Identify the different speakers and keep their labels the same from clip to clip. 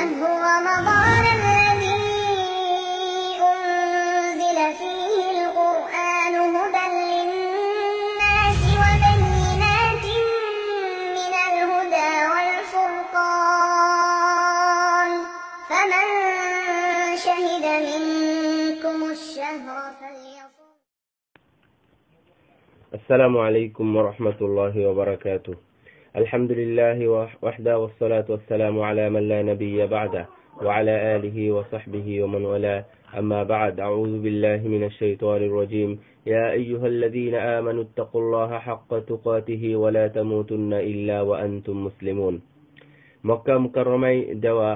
Speaker 1: هو رمضان الذي أنزل فيه القرآن هدى للناس وبينات من الهدى والفرقان فمن شهد منكم الشهر السلام عليكم ورحمة الله وبركاته الحمد لله وحده والصلاة والسلام على من لا نبي بعده وعلى آله وصحبه ومن والاه أما بعد أعوذ بالله من الشيطان الرجيم يا أيها الذين آمنوا اتقوا الله حق تقاته ولا تموتن إلا وأنتم مسلمون মক্কা মুকাররমাই দেওয়া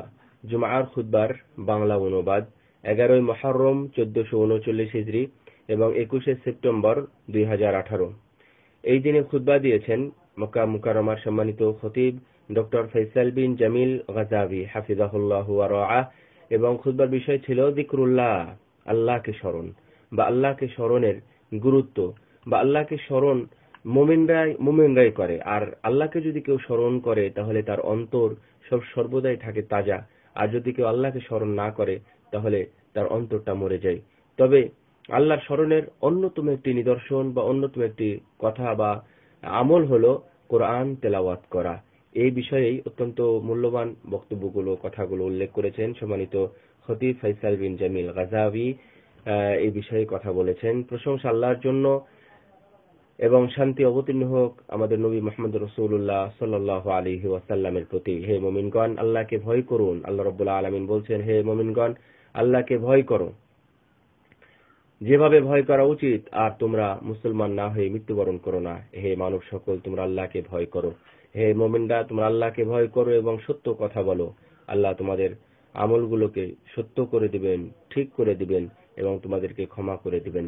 Speaker 1: জুমআর খুতবার বাংলা অনুবাদ এগারোই মহারম চোদ্দশো উনচল্লিশ হিজড়ি এবং একুশে সেপ্টেম্বর দুই এই দিনে খুতবা দিয়েছেন মক্কা মুকারমার সম্মানিত খতিব ডক্টর ফেসাল বিন জামিল গাজাবি হাফিজাহুল্লাহ এবং খুদ্বার বিষয় ছিল জিক্রুল্লাহ আল্লাহকে স্মরণ বা আল্লাহকে স্মরণের গুরুত্ব বা আল্লাহকে স্মরণ মোমেনরাই মোমেনরাই করে আর আল্লাহকে যদি কেউ স্মরণ করে তাহলে তার অন্তর সব সর্বদাই থাকে তাজা আর যদি কেউ আল্লাহকে স্মরণ না করে তাহলে তার অন্তরটা মরে যায় তবে আল্লাহর স্মরণের অন্যতম একটি নিদর্শন বা অন্যতম একটি কথা বা আমল হলো কোরআন তেলাওয়াত করা এই বিষয়েই অত্যন্ত মূল্যবান বক্তব্যগুলো কথাগুলো উল্লেখ করেছেন সম্মানিত খতিফ ফাইসাল বিন জামিল গাজাবি এই বিষয়ে কথা বলেছেন প্রশংসা আল্লাহর জন্য এবং শান্তি অবতীর্ণ হোক আমাদের নবী মোহাম্মদ রসুল্লাহ সাল্লাহ আলী ওয়াসাল্লামের প্রতি হে মোমিনগণ আল্লাহকে ভয় করুন আল্লাহ রবুল্লাহ আলমিন বলছেন হে মোমিনগণ আল্লাহকে ভয় করুন যেভাবে ভয় করা উচিত আর তোমরা মুসলমান না হয়ে মৃত্যুবরণ করো না হে মানব সকল তোমরা আল্লাহকে ভয় করো হে মোমিনরা তোমরা আল্লাহকে ভয় করো এবং সত্য কথা বলো আল্লাহ তোমাদের আমলগুলোকে সত্য করে দিবেন ঠিক করে দিবেন এবং তোমাদেরকে ক্ষমা করে দিবেন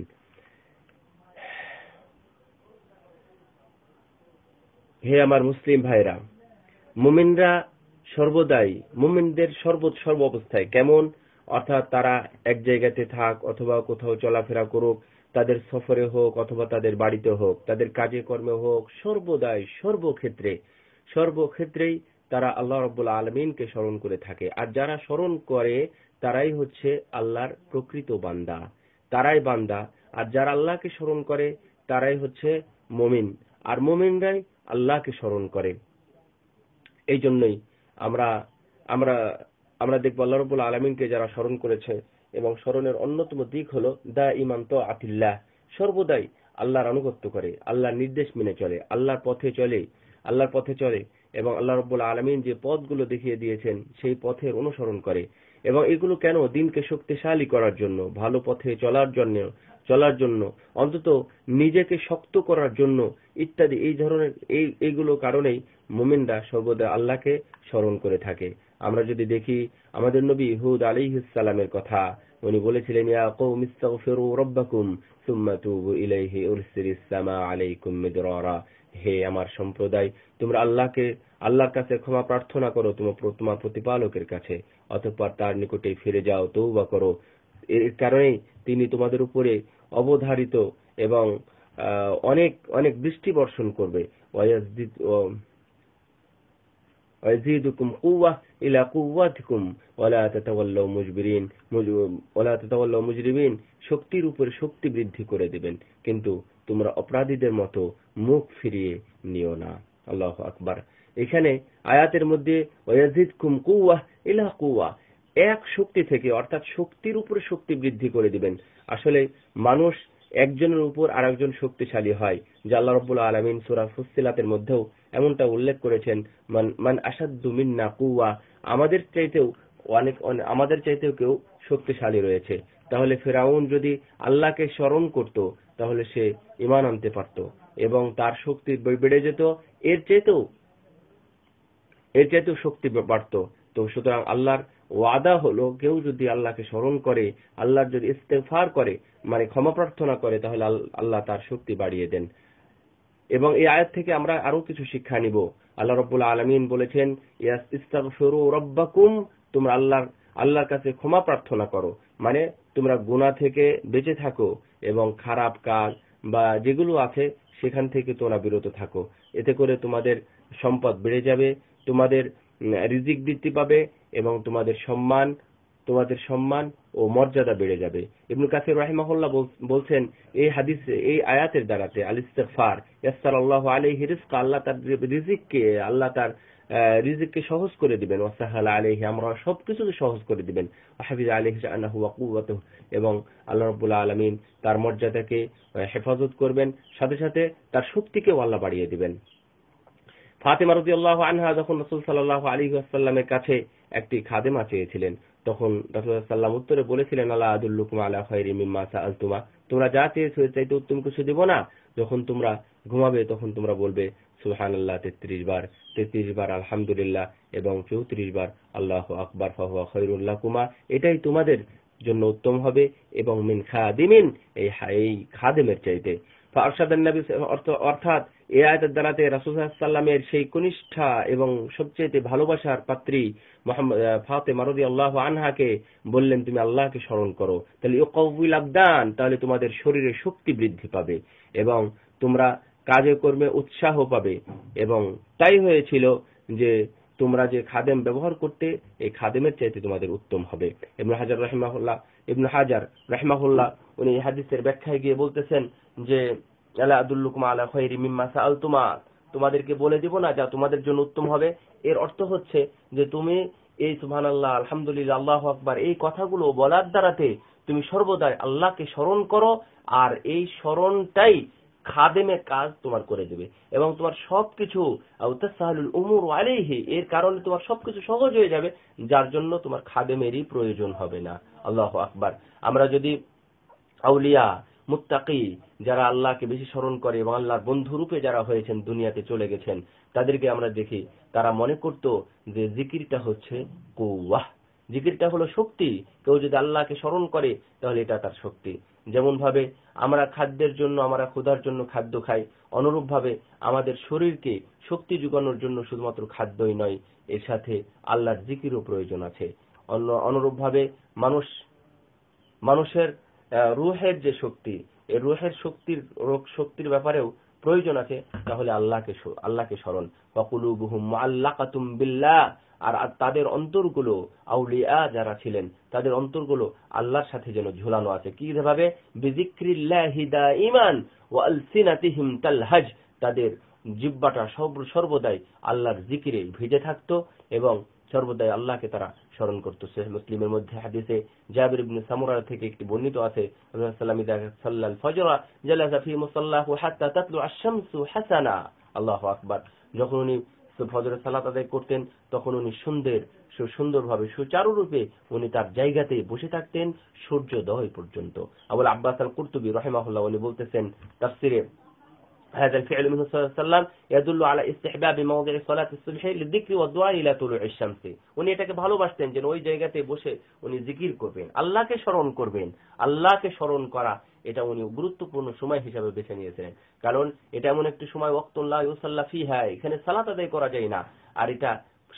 Speaker 1: হে আমার মুসলিম ভাইরা মুমিনরা সর্বদাই মুমিনদের সর্ব সর্ব অবস্থায় কেমন অর্থাৎ তারা এক জায়গাতে থাক অথবা কোথাও চলাফেরা করুক তাদের সফরে হোক অথবা তাদের বাড়িতে হোক তাদের কাজে কর্মে হোক সর্বদাই সর্বক্ষেত্রে সর্বক্ষেত্রেই তারা আল্লাহ রব্বুল আলমিনকে স্মরণ করে থাকে আর যারা স্মরণ করে তারাই হচ্ছে আল্লাহর প্রকৃত বান্দা তারাই বান্দা আর যারা আল্লাহকে স্মরণ করে তারাই হচ্ছে মমিন আর মমিনরাই আল্লাহকে স্মরণ করে এই জন্যই আমরা আমরা আমরা দেখব আল্লাহ রবুল আলমিনকে যারা স্মরণ করেছে এবং স্মরণের অন্যতম দিক হল দা ইমান্ত আতিল্লাহ সর্বদাই আল্লাহর আনুগত্য করে আল্লাহর নির্দেশ মেনে চলে আল্লাহর পথে চলে আল্লাহর পথে চলে এবং আল্লাহ রব্বুল আলমিন যে পথগুলো দেখিয়ে দিয়েছেন সেই পথের অনুসরণ করে এবং এগুলো কেন দিনকে শক্তিশালী করার জন্য ভালো পথে চলার জন্য চলার জন্য অন্তত নিজেকে শক্ত করার জন্য ইত্যাদি এই ধরনের এই এইগুলো কারণেই মোমিনরা সর্বদা আল্লাহকে স্মরণ করে থাকে আমরা যদি দেখি আমাদের নবী হুদ আলী ইসালামের কথা উনি বলেছিলেন হে আমার সম্প্রদায় তোমরা আল্লাহকে আল্লাহর কাছে ক্ষমা প্রার্থনা করো তোমার প্রতিপালকের কাছে অতঃপর তার নিকটে ফিরে যাও তৌবা করো এর কারণেই তিনি তোমাদের উপরে অবধারিত এবং অনেক অনেক বৃষ্টি বর্ষণ করবে ওয়াজিদুকুম إلى قواتكم ولا تتولوا مجبرين ولا تتولوا مجرمين শক্তির উপর শক্তি বৃদ্ধি করে দেবেন কিন্তু তোমরা অপরাধীদের মতো মুখ ফিরিয়ে নিও না আল্লাহ আকবার এখানে আয়াতের মধ্যে ওয়াজিদ কুম কুয়া ইলা কুয়া এক শক্তি থেকে অর্থাৎ শক্তির উপর শক্তি বৃদ্ধি করে দিবেন আসলে মানুষ একজনের উপর আরেকজন শক্তিশালী হয় যা আল্লাহ রব্বুল আলমিন সুরা ফুসিলাতের মধ্যেও এমনটা উল্লেখ করেছেন মান মান আসাদু মিন্না কুয়া আমাদের চাইতেও অনেক আমাদের চাইতেও কেউ শক্তিশালী রয়েছে তাহলে ফেরাউন যদি আল্লাহকে স্মরণ করত তাহলে সে ইমান আনতে পারত এবং তার শক্তি বেড়ে যেত এর চাইতেও এর চাইতেও শক্তি বাড়ত তো সুতরাং আল্লাহর ওয়াদা হলো কেউ যদি আল্লাহকে স্মরণ করে আল্লাহর যদি ইস্তেফার করে মানে ক্ষমা প্রার্থনা করে তাহলে আল্লাহ তার শক্তি বাড়িয়ে দেন এবং এই আয়াত থেকে আমরা আরো কিছু শিক্ষা নিব আল্লাহ রব্বুল আলমিন বলেছেন তোমরা আল্লাহর আল্লাহর কাছে ক্ষমা প্রার্থনা করো মানে তোমরা গুণা থেকে বেঁচে থাকো এবং খারাপ কাজ বা যেগুলো আছে সেখান থেকে তোমরা বিরত থাকো এতে করে তোমাদের সম্পদ বেড়ে যাবে তোমাদের রিজিক বৃদ্ধি পাবে এবং তোমাদের সম্মান তোমাদের সম্মান ও মর্যাদা বেড়ে যাবে ইবনুল কাসির রাহিমাহুল্লাহ বলছেন এই হাদিস এই আয়াতের দ্বারাতে আল ইস্তেফার ইয়াসার আল্লাহ আলহি রিস্ক আল্লাহ তার রিজিককে আল্লাহ তার রিজিককে সহজ করে দিবেন ওয়াসাহাল আলহি আমরা সবকিছুকে সহজ করে দিবেন হাফিজ আলহি আনাহু আকুয়াত এবং আল্লাহ রবুল্লা আলমিন তার মর্যাদাকে হেফাজত করবেন সাথে সাথে তার শক্তিকেও আল্লাহ বাড়িয়ে দিবেন ফাতেমা রদি আল্লাহ আনহা যখন রসুল সাল্লাহ আলী আসাল্লামের কাছে একটি খাদেমা চেয়েছিলেন তখন রাসুল্লাহ উত্তরে বলেছিলেন আল্লাহ আদুল্লুকুমা আলা খৈরি মিম্মা আল তুমা তোমরা যা চেয়েছো চাইতে উত্তম কিছু দিব না যখন তোমরা ঘুমাবে তখন তোমরা বলবে সুহান আল্লাহ তেত্রিশ বার তেত্রিশ বার আলহামদুলিল্লাহ এবং চৌত্রিশ বার আল্লাহ আকবর ফাহুয়া খৈরুল্লাহ কুমা এটাই তোমাদের জন্য উত্তম হবে এবং মিন খাদিমিন এই খাদেমের চাইতে অর্থাৎ এ আয়তের দ্বারাতে রাসুলসাল্লামের সেই কনিষ্ঠা এবং সবচেয়ে ভালোবাসার পাত্রী ফাতে মারুদি আল্লাহ আনহাকে বললেন তুমি আল্লাহকে স্মরণ করো তাহলে ইউকউল আবদান তাহলে তোমাদের শরীরে শক্তি বৃদ্ধি পাবে এবং তোমরা কাজে কর্মে উৎসাহ পাবে এবং তাই হয়েছিল যে তোমরা যে খাদেম ব্যবহার করতে এই খাদেমের চাইতে তোমাদের উত্তম হবে ইবনু হাজার রহমাহুল্লাহ ইবনু হাজার রহমাহুল্লাহ উনি হাদিসের ব্যাখ্যায় গিয়ে বলতেছেন যে তোমাদেরকে বলে দিব না যা তোমাদের জন্য উত্তম হবে এর অর্থ হচ্ছে যে তুমি এই আল্লাহ আলহামদুলিল্লাহ আল্লাহ আকবার এই কথাগুলো বলার দ্বারাতে তুমি সর্বদাই আল্লাহকে স্মরণ করো আর এই স্মরণটাই খাদেমের কাজ তোমার করে দেবে এবং তোমার সবকিছু এর কারণে তোমার সবকিছু সহজ হয়ে যাবে যার জন্য তোমার খাদেমেরই প্রয়োজন হবে না আল্লাহ আকবার আমরা যদি আউলিয়া মুত্তাকি যারা আল্লাহকে বেশি স্মরণ করে এবং আল্লাহর বন্ধুরূপে যারা হয়েছেন দুনিয়াতে চলে গেছেন তাদেরকে আমরা দেখি তারা মনে করত যে জিকিরটা হচ্ছে কৌয়াহ জিকিরটা হলো শক্তি কেউ যদি আল্লাহকে স্মরণ করে তাহলে এটা তার শক্তি যেমন ভাবে আমরা খাদ্যের জন্য আমরা ক্ষুধার জন্য খাদ্য খাই ভাবে আমাদের শরীরকে শক্তি যোগানোর জন্য শুধুমাত্র খাদ্যই নয় এর সাথে আল্লাহর জিকিরও প্রয়োজন আছে ভাবে মানুষ মানুষের রুহের যে শক্তি রোহের শক্তির রোগ শক্তির ব্যাপারেও প্রয়োজন আছে তাহলে আল্লাহকে আল্লাহকে স্মরণ কাতুম বিল্লাহ আর তাদের অন্তরগুলো আউলিয়া যারা ছিলেন তাদের অন্তরগুলো আল্লাহর সাথে যেন ঝুলানো আছে কি ভাবে ইমান ও আলসিনাতিহিম তালহাজ তাদের জিব্বাটা সর্বদাই আল্লাহর জিকিরে ভিজে থাকত এবং সর্বদাই আল্লাহকে তারা স্মরণ করত শেখ মুসলিমের মধ্যে হাদিসে জাবির ইবনে সামুরা থেকে একটি বর্ণিত আছে সাল্লামি সাল্লাল ফজরা জালাসা ফি মুসাল্লাহু হাত্তা তাতলু আশ-শামসু হাসানা আল্লাহু আকবার যখন উনি ফজরের সালাত আদায় করতেন তখন উনি সুন্দর সুন্দরভাবে সুচারু রূপে উনি তার জায়গাতে বসে থাকতেন সূর্যোদয় পর্যন্ত আবুল আব্বাস আল কুর্তুবী রহেমাহুল্লাহ উনি বলতেছেন তাফসিরে هذا الفعل منه صلى الله عليه وسلم يدل على استحباب موضع صلاة الصبح للذكر والدعاء إلى طلوع الشمس উনি এটাকে ভালোবাসতেন যে ওই জায়গাতে বসে উনি জিকির করবেন আল্লাহকে স্মরণ করবেন আল্লাহকে স্মরণ করা এটা উনি গুরুত্বপূর্ণ সময় হিসাবে বেছে নিয়েছিলেন কারণ এটা এমন একটি সময় ওয়াক্তুল্লাহ ইউসাল্লা ফিহা এখানে সালাত আদায় করা যায় না আর এটা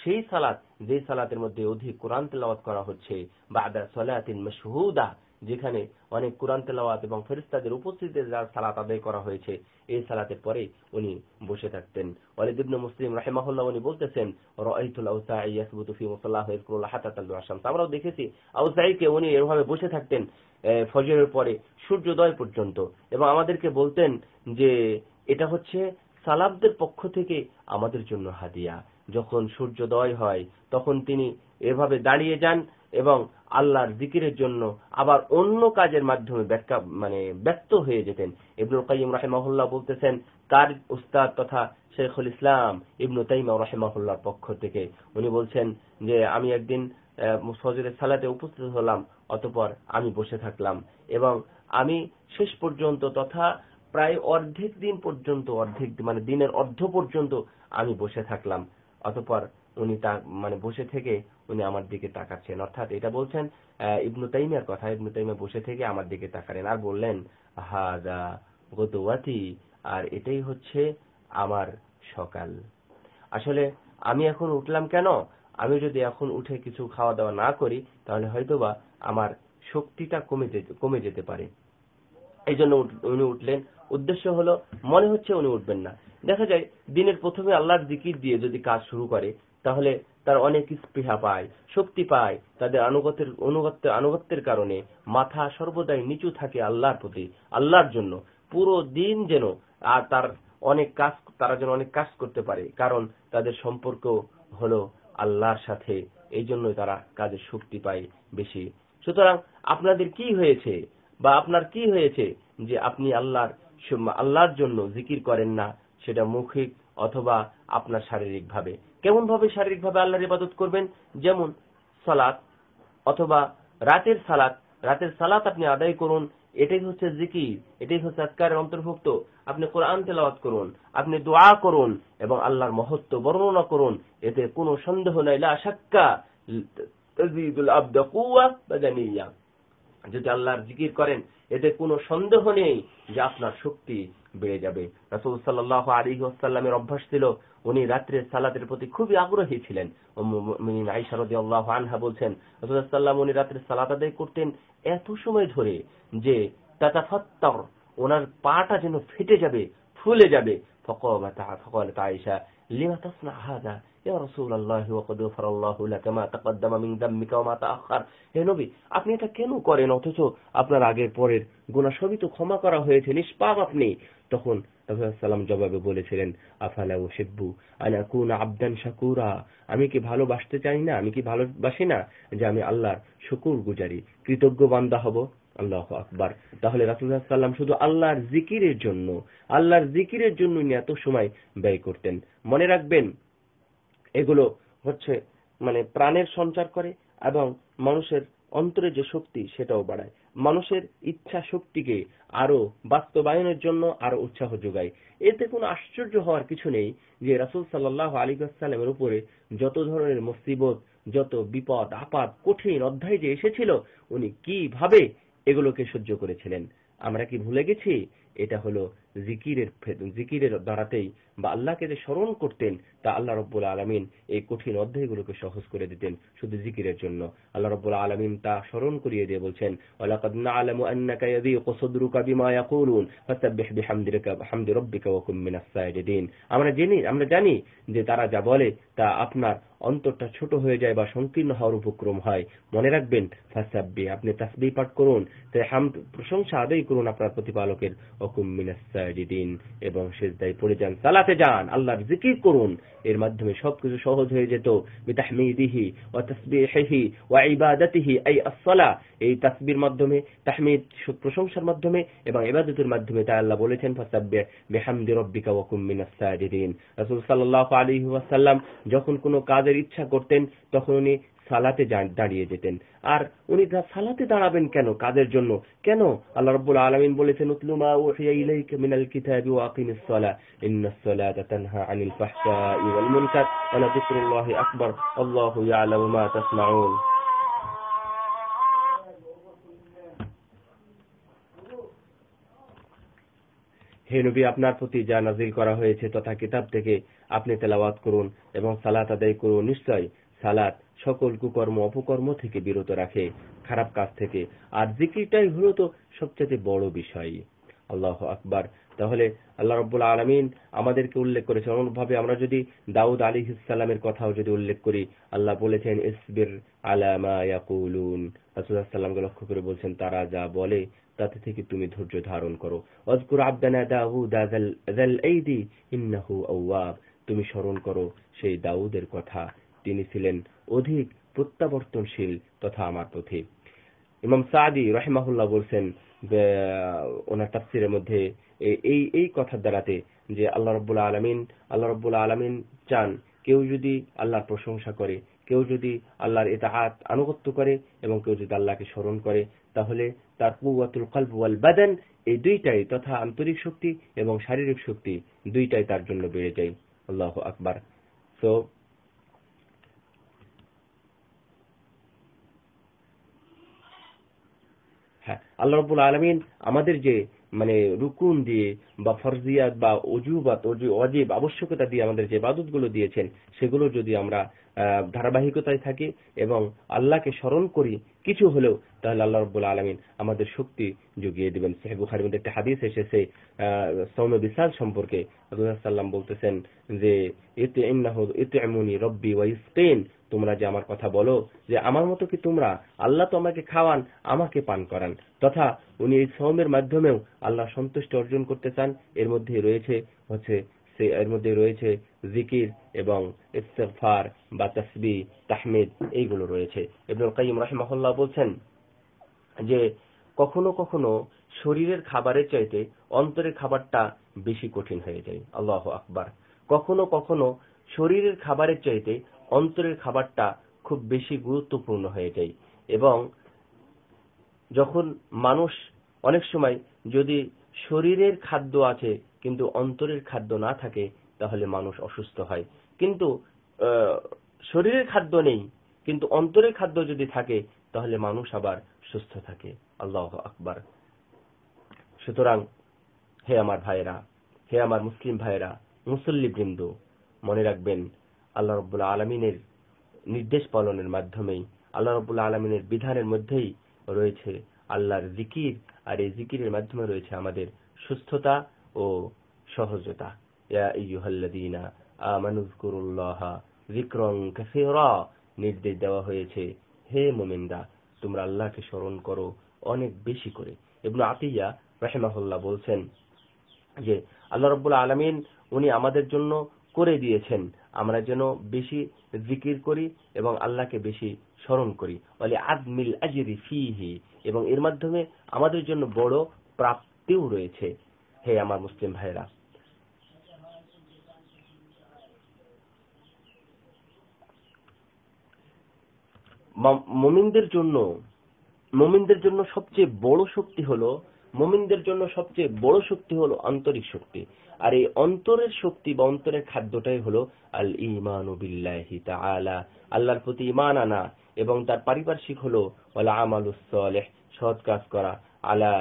Speaker 1: সেই সালাত যে সালাতের মধ্যে অধিক কোরআন তেলাওয়াত করা হচ্ছে বাদা সালাতিন মাশহুদা যেখানে অনেক কোরআন তেলাওয়াত এবং ফেরিস্তাদের উপস্থিতিতে যার সালাত আদায় করা হয়েছে এই সালাতের পরে উনি বসে থাকতেন অলিদিন ইবনে মুসলিম রাহিমাহুল্লাহ উনি বলতেছেন রাআইতুল আউসাঈ ইয়াসবুতু ফি মুসাল্লাহু আমরাও দেখেছি আউসাঈকে উনি এভাবে বসে থাকতেন ফজরের পরে সূর্যোদয় পর্যন্ত এবং আমাদেরকে বলতেন যে এটা হচ্ছে সালাবদের পক্ষ থেকে আমাদের জন্য হাদিয়া যখন সূর্যোদয় হয় তখন তিনি এভাবে দাঁড়িয়ে যান এবং আল্লাহর জিকিরের জন্য আবার অন্য কাজের মাধ্যমে ব্যাখ্যা মানে ব্যক্ত হয়ে যেতেন ইবনুল কাইম রাহেমহল্লা বলতেছেন তার উস্তাদ তথা শেখুল ইসলাম ইবনু তাইমা রাহেমহল্লার পক্ষ থেকে উনি বলছেন যে আমি একদিন সজরের সালাতে উপস্থিত হলাম অতপর আমি বসে থাকলাম এবং আমি শেষ পর্যন্ত তথা প্রায় অর্ধেক দিন পর্যন্ত অর্ধেক মানে দিনের অর্ধ পর্যন্ত আমি বসে থাকলাম অতপর উনি তা মানে বসে থেকে উনি আমার দিকে তাকাচ্ছেন অর্থাৎ এটা বলছেন ইবনু তাইমিয়ার কথা ইবনু তাইমিয়া বসে থেকে আমার দিকে তাকালেন আর বললেন হাদা গতওয়াতি আর এটাই হচ্ছে আমার সকাল আসলে আমি এখন উঠলাম কেন আমি যদি এখন উঠে কিছু খাওয়া দাওয়া না করি তাহলে হয়তোবা আমার শক্তিটা কমে যেতে কমে যেতে পারে এই জন্য উনি উঠলেন উদ্দেশ্য হলো মনে হচ্ছে উনি উঠবেন না দেখা যায় দিনের প্রথমে আল্লাহর জিকির দিয়ে যদি কাজ শুরু করে তাহলে তারা অনেক স্পৃহা পায় শক্তি পায় তাদের আনুগত্যের অনুগত্য আনুগত্যের কারণে মাথা সর্বদাই নিচু থাকে আল্লাহর প্রতি আল্লাহর জন্য পুরো দিন যেন আর তার অনেক কাজ তারা যেন অনেক কাজ করতে পারে কারণ তাদের সম্পর্ক হলো আল্লাহর সাথে এই জন্যই তারা কাজের শক্তি পায় বেশি সুতরাং আপনাদের কি হয়েছে বা আপনার কি হয়েছে যে আপনি আল্লাহর আল্লাহর জন্য জিকির করেন না সেটা মৌখিক অথবা আপনার শারীরিকভাবে কেমন ভাবে শারীরিক ভাবে আল্লাহর ইবাদত করবেন যেমন সালাত অথবা রাতের সালাত রাতের সালাত আপনি আদায় করুন এটাই হচ্ছে জিকির এটাই হচ্ছে আজকারের অন্তর্ভুক্ত আপনি কোরআন তেলাওয়াত করুন আপনি দোয়া করুন এবং আল্লাহর মহত্ব বর্ণনা করুন এতে কোনো সন্দেহ নাই লা শাক্কা তাজিদুল আবদা কুওয়া বাদানিয়া যদি আল্লাহর জিকির করেন এতে কোনো সন্দেহ নেই যে আপনার শক্তি বেড়ে যাবে রাসুল সাল্লাহ আলী আসাল্লামের অভ্যাস ছিল উনি রাত্রে সালাতের প্রতি খুবই আগ্রহী ছিলেন আইসারদি আল্লাহ আনহা বলছেন রসুল্লাহাম উনি রাত্রে সালাত আদায় করতেন এত সময় ধরে যে তাতাফাত্তর ওনার পাটা যেন ফেটে যাবে ফুলে যাবে ফকমাতা ফকমাতা আয়সা লিমাতাসনা হাদা আপনি এটা কেন করেন অথচ আপনার আগের পরের সবই তো ক্ষমা করা হয়েছে নিষ্পাপ আপনি তখন জবাবে বলেছিলেন আফালা আবদান শাকুরা আমি কি ভালোবাসতে চাই না আমি কি ভালোবাসি না যে আমি আল্লাহর শুকুর গুজারি কৃতজ্ঞ বান্দা হব আল্লাহ আকবার তাহলে রাসুল্লাহাম সাল্লাম শুধু আল্লাহর জিকিরের জন্য আল্লাহর জিকিরের জন্য এত সময় ব্যয় করতেন মনে রাখবেন এগুলো হচ্ছে মানে প্রাণের সঞ্চার করে এবং মানুষের অন্তরে যে শক্তি সেটাও বাড়ায় মানুষের ইচ্ছা শক্তিকে আরো বাস্তবায়নের জন্য আরো উৎসাহ যোগায় এতে কোনো আশ্চর্য হওয়ার কিছু নেই যে রাসুল সাল্লাহ আলিকাস্লামের উপরে যত ধরনের মুসিবত যত বিপদ আপাত কঠিন অধ্যায় যে এসেছিল উনি কিভাবে এগুলোকে সহ্য করেছিলেন আমরা কি ভুলে গেছি এটা হলো জিকিরের জিকিরের দ্বারাতেই বা আল্লাহকে যে স্মরণ করতেন তা আল্লাহ রব্বুল আলমিন এই কঠিন অধ্যায়গুলোকে সহজ করে দিতেন শুধু জিকিরের জন্য আল্লাহ রব্বুল আলমিন তা স্মরণ করিয়ে দিয়ে বলছেন আমরা জেনে আমরা জানি যে তারা যা বলে তা আপনার অন্তরটা ছোট হয়ে যায় বা সংকীর্ণ হওয়ার উপক্রম হয় মনে রাখবেন ফাসাব্বি আপনি তাসবি পাঠ করুন তাই হাম প্রশংসা আদায় করুন আপনার প্রতিপালকের অকুম মিনাস্তায় তৈরি দিন এবং সেজদায় পড়ে যান সালাতে যান আল্লাহর জিকির করুন এর মাধ্যমে সবকিছু সহজ হয়ে যেত বিতাহমিদিহি ওয়া তাসবিহিহি ওয়া ইবাদাতিহি আসসালা এই তাসবির মাধ্যমে তাহমিদ প্রশংসার মাধ্যমে এবং ইবাদতের মাধ্যমে তাই আল্লাহ বলেছেন ফাসাব্বিহ বিহামদি ওয়া কুম মিনাস সাজিদিন রাসূল সাল্লাল্লাহু আলাইহি ওয়াসাল্লাম যখন কোনো কাজের ইচ্ছা করতেন তখন উনি সালাতে দাঁড়িয়ে যেতেন আর উনি সালাতে দাঁড়াবেন কেন কাদের জন্য কেন আল্লাহ রব্বুল আলমিন বলেছেন উতলুমা ওহিয়া ইলাইকা মিনাল কিতাবি ওয়া আকিমিস ইন্নাস সালাতা তানহা আনিল ফাহশাই ওয়াল মুনকার ওয়া যিকরুল্লাহি আকবার আল্লাহু ইয়ালামু মা তাসমাউন হে নবী আপনার প্রতি যা নাজিল করা হয়েছে তথা কিতাব থেকে আপনি তেলাওয়াত করুন এবং সালাত আদায় করুন নিশ্চয় সালাত সকল কুকর্ম অপকর্ম থেকে বিরত রাখে খারাপ কাজ থেকে আর জিকিরটাই হলো তো সবচেয়ে বড় বিষয় আল্লাহ আকবার তাহলে আল্লাহ রব আলমিন আমাদেরকে উল্লেখ করেছে অনুরূপভাবে আমরা যদি দাউদ আলী ইসলামের কথাও যদি উল্লেখ করি আল্লাহ বলেছেন ইসবির আলামায়াকুলুন লক্ষ্য করে বলছেন তারা যা বলে তাতে থেকে তুমি ধৈর্য ধারণ করো অজকুর আব্দানা দাউদ তুমি স্মরণ করো সেই দাউদের কথা তিনি ছিলেন অধিক প্রত্যাবর্তনশীল তথা আমার পথে ইমাম সাদি রহমাহুল্লাহ বলছেন ওনার তাফসিরের মধ্যে এই এই কথার দ্বারাতে যে আল্লাহ রব্বুল আলমিন আল্লাহ রব্বুল আলমিন চান কেউ যদি আল্লাহর প্রশংসা করে কেউ যদি আল্লাহর হাত আনুগত্য করে এবং কেউ যদি আল্লাহকে স্মরণ করে তাহলে তার কুয়াতুল কল্প ওয়াল বাদান এই দুইটাই তথা আন্তরিক শক্তি এবং শারীরিক শক্তি দুইটাই তার জন্য বেড়ে যায় আল্লাহ আকবার সো হ্যাঁ আল্লাহ রবুল আলমিন আমাদের যে মানে রুকুন দিয়ে বা ফরজিয়াত বা অজুবাত অজীব আবশ্যকতা দিয়ে আমাদের যে বাদতগুলো দিয়েছেন সেগুলো যদি আমরা ধারাবাহিকতায় থাকি এবং আল্লাহকে স্মরণ করি কিছু হলেও তাহলে আল্লাহ রব আলমিন আমাদের শক্তি জুগিয়ে দেবেন সেহেবুখারির মধ্যে একটা হাদিস এসেছে সৌম বিশাল সম্পর্কে সাল্লাম বলতেছেন যে ইতে এমনি রব্বি স্পেন তোমরা যে আমার কথা বলো যে আমার মতো কি তোমরা আল্লাহ তো আমাকে খাওয়ান আমাকে পান করান তথা উনি এই শ্রমের মাধ্যমেও আল্লাহ সন্তুষ্টি অর্জন করতে চান এর মধ্যে রয়েছে হচ্ছে এর মধ্যে রয়েছে জিকির এবং ইস্তফার বা তসবি তাহমিদ এইগুলো রয়েছে ইবনুল কাইম রাহিমাহুল্লাহ বলছেন যে কখনো কখনো শরীরের খাবারের চাইতে অন্তরের খাবারটা বেশি কঠিন হয়ে যায় আল্লাহ আকবার কখনো কখনো শরীরের খাবারের চাইতে অন্তরের খাবারটা খুব বেশি গুরুত্বপূর্ণ হয়ে যায় এবং যখন মানুষ অনেক সময় যদি শরীরের খাদ্য আছে কিন্তু অন্তরের খাদ্য না থাকে তাহলে মানুষ অসুস্থ হয় কিন্তু শরীরের খাদ্য নেই কিন্তু অন্তরের খাদ্য যদি থাকে তাহলে মানুষ আবার সুস্থ থাকে আল্লাহ আকবার সুতরাং হে আমার ভাইরা হে আমার মুসলিম ভাইরা মুসল্লি বৃন্দ মনে রাখবেন আল্লাহ রব্বুল্লা আলমিনের নির্দেশ পালনের মাধ্যমেই আল্লাহ রব্বুল্লা আলমিনের বিধানের মধ্যেই রয়েছে আল্লাহর জিকির আর এই জিকিরের মাধ্যমে রয়েছে আমাদের সুস্থতা ও সহজতা নির্দেশ দেওয়া হয়েছে হে মোমিন্দা তোমরা আল্লাহকে স্মরণ করো অনেক বেশি করে এবং আতিয়া রাহেমাহুল্লাহ বলছেন যে আল্লাহ রবুল্লা আলমিন উনি আমাদের জন্য করে দিয়েছেন আমরা যেন বেশি জিকির করি এবং আল্লাহকে বেশি স্মরণ করি বলে আদমিল আজিরি ফিহি এবং এর মাধ্যমে আমাদের জন্য বড় প্রাপ্তিও রয়েছে হে আমার মুসলিম ভাইরা মমিনদের জন্য মমিনদের জন্য সবচেয়ে বড় শক্তি হলো মোমিনদের জন্য সবচেয়ে বড় শক্তি হলো আন্তরিক শক্তি আর এই অন্তরের শক্তি বা অন্তরের খাদ্যটাই হলো আল ইমানু বিল্লাহি তাআলা আল্লাহর প্রতি ইমান আনা এবং তার পারিপার্শ্বিক হলো ওয়াল আমালুস সৎ কাজ করা আলা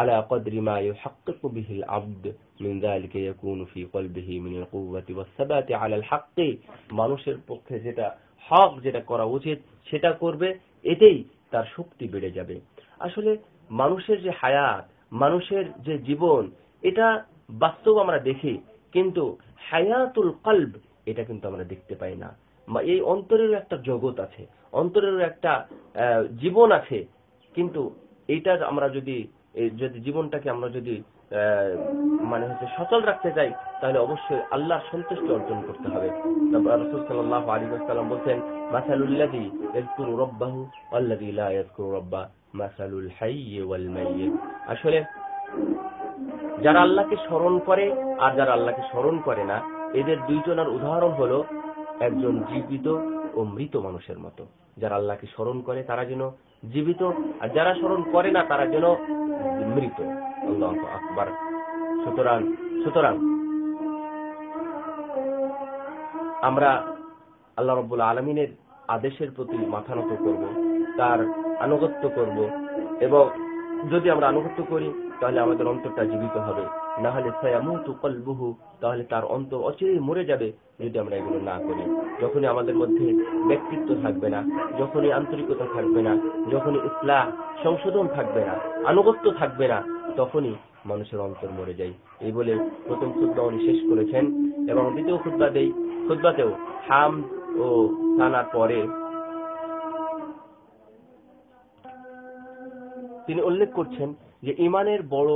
Speaker 1: আলা কদরিমা মা ইউহাক্কিকু বিহিল আব্দ মিন যালিকা ইয়াকুনু ফি কলবিহি মিন আল কুওয়াতি ওয়াস সাবাতি আলা আল হাক্কি মানুষের পক্ষে যেটা হক যেটা করা উচিত সেটা করবে এতেই তার শক্তি বেড়ে যাবে আসলে মানুষের যে হায়াত মানুষের যে জীবন এটা বাস্তব আমরা দেখি কিন্তু হায়াতুল কল্ব এটা কিন্তু আমরা দেখতে পাই না এই অন্তরেরও একটা জগৎ আছে অন্তরেরও একটা জীবন আছে কিন্তু এটা আমরা যদি যদি জীবনটাকে আমরা যদি মানে হচ্ছে সচল রাখতে চাই তাহলে অবশ্যই আল্লাহ সন্তুষ্টি অর্জন করতে হবে আলী আসসালাম বলছেন মাসালুল্লাদি রব্বাহু রব্বা মাসালুল হাই ওয়াল আসলে যারা আল্লাহকে স্মরণ করে আর যারা আল্লাহকে স্মরণ করে না এদের দুইজনের উদাহরণ হলো একজন জীবিত ও মৃত মানুষের মতো যারা আল্লাহকে স্মরণ করে তারা যেন জীবিত আর যারা স্মরণ করে না তারা যেন মৃত আল্লাহ আকবার সুতরাং সুতরাং আমরা আল্লাহ রব্বুল আলমিনের আদেশের প্রতি মাথা নত করব তার আনুগত্য করব এবং যদি আমরা আনুগত্য করি তাহলে আমাদের অন্তরটা জীবিত হবে না হলে বহু তাহলে তার অন্তর অচিরেই মরে যাবে যদি আমরা এগুলো না করি যখনই আমাদের মধ্যে ব্যক্তিত্ব থাকবে না যখনই আন্তরিকতা থাকবে না যখনই ইসলাম সংশোধন থাকবে না আনুগত্য থাকবে না তখনই মানুষের অন্তর মরে যায় এই বলে প্রথম খুদ্া উনি শেষ করেছেন এবং দ্বিতীয় খুদ্বাতেই খুদ্বাতেও হাম ও থানার পরে তিনি উল্লেখ করছেন যে ইমানের বড়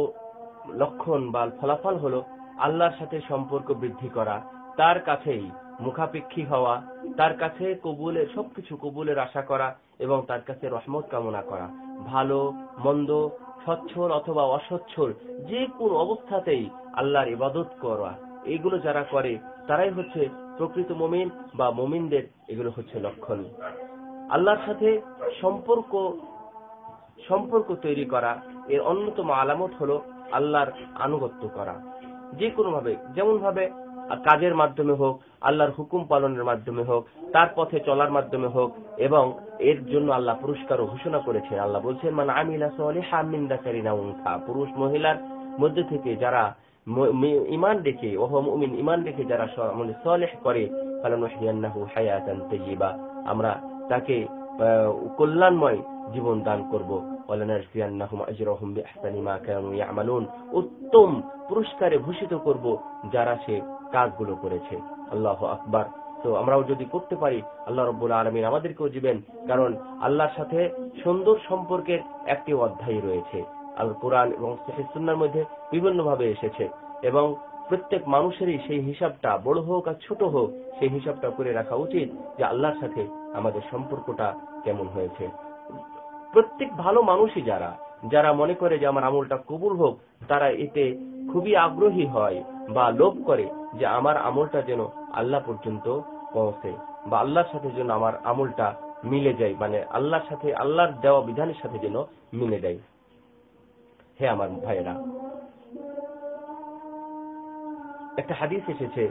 Speaker 1: লক্ষণ বা ফলাফল হল আল্লাহর সাথে সম্পর্ক বৃদ্ধি করা তার কাছেই মুখাপেক্ষী হওয়া তার কাছে কবুলের সবকিছু কবুলের আশা করা এবং তার কাছে রহমত কামনা করা ভালো মন্দ সচ্ছল অথবা অসচ্ছল যে কোন অবস্থাতেই আল্লাহর ইবাদত করা এগুলো যারা করে তারাই হচ্ছে প্রকৃত মোমিন বা মোমিনদের এগুলো হচ্ছে লক্ষণ আল্লাহর সাথে সম্পর্ক সম্পর্ক তৈরি করা এর অন্যতম আলামত হলো আল্লাহর আনুগত্য করা যে কোনোভাবে ভাবে কাজের মাধ্যমে হোক আল্লাহর হুকুম পালনের মাধ্যমে হোক তার পথে চলার মাধ্যমে হোক এবং এর জন্য আল্লাহ পুরস্কার ঘোষণা করেছেন আল্লাহ বলছেন মানে আমিলা পুরুষ মহিলার মধ্যে থেকে যারা ইমান রেখে ওহমিন ইমান রেখে যারা মানে সলেহ করে আমরা তাকে কল্যাণময় জীবন দান করবো উত্তম পুরস্কারে ভূষিত করব যারা সে কাজগুলো করেছে আল্লাহ আকবার তো আমরাও যদি করতে পারি আল্লাহ আলমিন আমাদেরকেও কারণ আল্লাহর সাথে সুন্দর সম্পর্কের একটি অধ্যায় রয়েছে আল কোরআন এবং সুন্নার মধ্যে ভাবে এসেছে এবং প্রত্যেক মানুষেরই সেই হিসাবটা বড় হোক আর ছোট হোক সেই হিসাবটা করে রাখা উচিত যে আল্লাহর সাথে আমাদের সম্পর্কটা কেমন হয়েছে প্রত্যেক ভালো মানুষই যারা যারা মনে করে যে আমার আমলটা কবুল হোক তারা এতে খুবই আগ্রহী হয় বা লোভ করে যে আমার আমলটা যেন আল্লাহ পর্যন্ত পৌঁছে বা আল্লাহর সাথে যেন আমার আমলটা মিলে যায় মানে আল্লাহর সাথে আল্লাহর দেওয়া বিধানের সাথে যেন মিলে যায় হে আমার ভাইরা একটা হাদিস এসেছে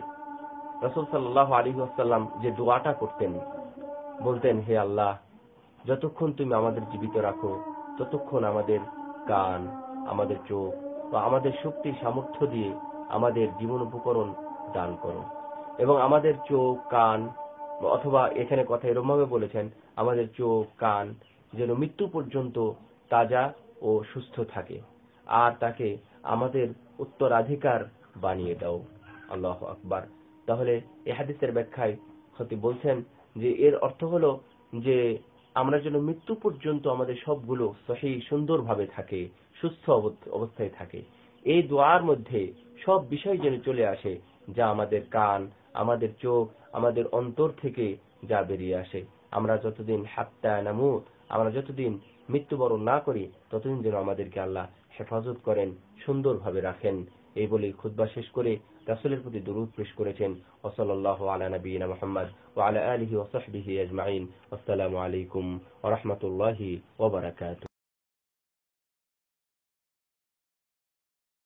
Speaker 1: রসুল সাল্লাহ আলী আসাল্লাম যে দোয়াটা করতেন বলতেন হে আল্লাহ যতক্ষণ তুমি আমাদের জীবিত রাখো ততক্ষণ আমাদের কান আমাদের চোখ বা আমাদের শক্তি সামর্থ্য দিয়ে আমাদের জীবন উপকরণ দান করো এবং আমাদের চোখ কান অথবা এখানে কথা এরমভাবে বলেছেন আমাদের চোখ কান যেন মৃত্যু পর্যন্ত তাজা ও সুস্থ থাকে আর তাকে আমাদের উত্তরাধিকার বানিয়ে দাও আল্লাহ আকবার তাহলে এ হাদিসের ব্যাখ্যায় হতে বলছেন যে এর অর্থ হলো যে আমরা যেন মৃত্যু পর্যন্ত আমাদের সবগুলো সহি সুন্দরভাবে থাকে সুস্থ অবস্থায় থাকে এই দোয়ার মধ্যে সব বিষয় যেন চলে আসে যা আমাদের কান আমাদের চোখ আমাদের অন্তর থেকে যা বেরিয়ে আসে আমরা যতদিন হাত্তা নামু আমরা যতদিন মৃত্যুবরণ না করি ততদিন যেন আমাদেরকে আল্লাহ হেফাজত করেন সুন্দরভাবে রাখেন এই বলে খুদ্া শেষ করে রাসুলের প্রতি দরুদ পেশ করেছেন ওসলাল্লাহ আলা নবীনা মোহাম্মদ ও আলা আলহি ওসহবিহি আজমাইন আসসালামু আলাইকুম ওরহমতুল্লাহি ওবরাকাত